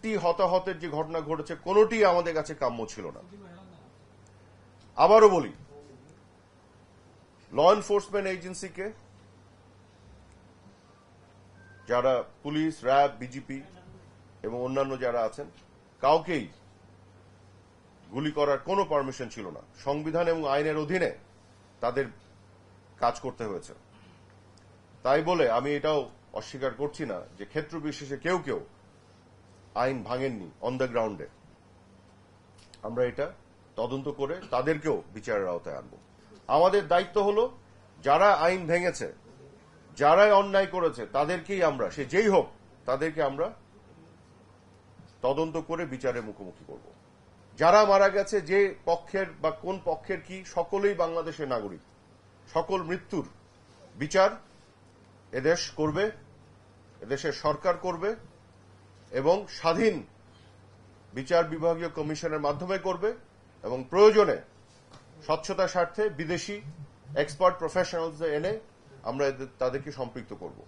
একটি হতাহতের যে ঘটনা ঘটেছে কোনটি আমাদের কাছে কাম্য ছিল না আবারও বলি ল এনফোর্সমেন্ট এজেন্সিকে যারা পুলিশ র্যাব বিজিপি এবং অন্যান্য যারা আছেন কাউকেই গুলি করার কোনো পারমিশন ছিল না সংবিধান এবং আইনের অধীনে তাদের কাজ করতে হয়েছে তাই বলে আমি এটাও অস্বীকার করছি না যে ক্ষেত্র বিশেষে কেউ কেউ আইন ভাঙেননি অন দ্য গ্রাউন্ডে আমরা এটা তদন্ত করে তাদেরকেও বিচারের আওতায় আনব আমাদের দায়িত্ব হলো যারা আইন ভেঙেছে যারাই অন্যায় করেছে তাদেরকেই আমরা সে যেই হোক তাদেরকে আমরা তদন্ত করে বিচারের মুখোমুখি করব যারা মারা গেছে যে পক্ষের বা কোন পক্ষের কি সকলেই বাংলাদেশের নাগরিক সকল মৃত্যুর বিচার এদেশ করবে এদেশের সরকার করবে এবং স্বাধীন বিচার বিভাগীয় কমিশনের মাধ্যমে করবে এবং প্রয়োজনে স্বচ্ছতার স্বার্থে বিদেশি এক্সপার্ট প্রফেশনালদের এনে আমরা তাদেরকে সম্পৃক্ত করব